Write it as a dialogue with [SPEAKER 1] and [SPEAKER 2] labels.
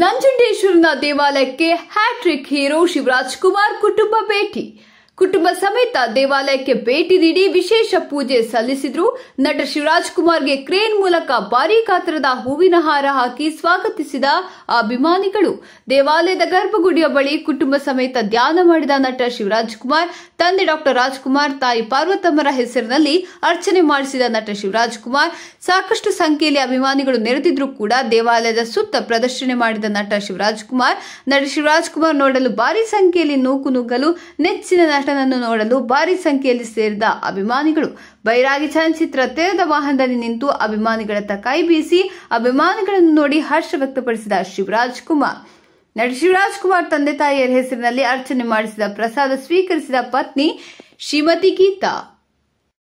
[SPEAKER 1] ನಂಜುಂಡೇಶ್ವರನ ದೇವಾಲಯಕ್ಕೆ hat trick hero Shivraj Kumar ಕುಟುಂಬ ಭೇಟಿ ಕುಟುಂಬ ಸಮೇತ ದೇವಾಲಯಕ್ಕೆ ಭೇಟಿ ನೀಡಿ ವಿಶೇಷ ಪೂಜೆ ಸಲ್ಲಿಸಿದ್ರು ನಟ ಶಿವರಾಜ್ ಕುಮಾರ್ಗೆ ಕ್ರೇನ್ ಮೂಲಕ ಭಾರೀ ಗಾತ್ರದ ಹೂವಿನ ಹಾರ ಹಾಕಿ ಸ್ವಾಗತಿಸಿದ ಅಭಿಮಾನಿಗಳು ದೇವಾಲಯದ ಗರ್ಭಗುಡಿಯ ಬಳಿ ಕುಟುಂಬ ಸಮೇತ ಧ್ಯಾನ ಮಾಡಿದ ನಟ ಶಿವರಾಜ್ ಕುಮಾರ್ ತಂದೆ ಡಾಕ್ಟರ್ ರಾಜ್ಕುಮಾರ್ ತಾಯಿ ಪಾರ್ವತಮ್ಮರ ಹೆಸರಿನಲ್ಲಿ ಅರ್ಚನೆ ಮಾಡಿಸಿದ ನಟ ಶಿವರಾಜ್ ಕುಮಾರ್ ಸಾಕಷ್ಟು ಸಂಖ್ಯೆಯಲ್ಲಿ ಅಭಿಮಾನಿಗಳು ನೆರೆದಿದ್ರು ಕೂಡ ದೇವಾಲಯದ ಸುತ್ತ ಪ್ರದರ್ಶನ ಮಾಡಿದ ನಟ ಶಿವರಾಜ್ ಕುಮಾರ್ ನಟ ಶಿವರಾಜ್ ಕುಮಾರ್ ನೋಡಲು ಭಾರಿ ಸಂಖ್ಯೆಯಲ್ಲಿ ನೂಕು ನುಗ್ಗಲು ನೆಚ್ಚಿನ ನಟ ನಟನನ್ನು ನೋಡಲು ಭಾರಿ ಸಂಖ್ಯೆಯಲ್ಲಿ ಸೇರಿದ ಅಭಿಮಾನಿಗಳು ಬೈರಾಗಿ ಚಲನಚಿತ್ರ ತೆರೆದ ವಾಹನದಲ್ಲಿ ನಿಂತು ಅಭಿಮಾನಿಗಳತ್ತ ಕೈ ಬೀಸಿ ಅಭಿಮಾನಿಗಳನ್ನು ನೋಡಿ ಹರ್ಷ ವ್ಯಕ್ತಪಡಿಸಿದ ಶಿವರಾಜ್ ಕುಮಾರ್ ನಟ ಶಿವರಾಜ್ ಕುಮಾರ್ ತಂದೆ ತಾಯಿಯರ ಹೆಸರಿನಲ್ಲಿ ಅರ್ಚನೆ ಮಾಡಿಸಿದ ಪ್ರಸಾದ ಸ್ವೀಕರಿಸಿದ ಪತ್ನಿ ಶ್ರೀಮತಿ ಗೀತಾ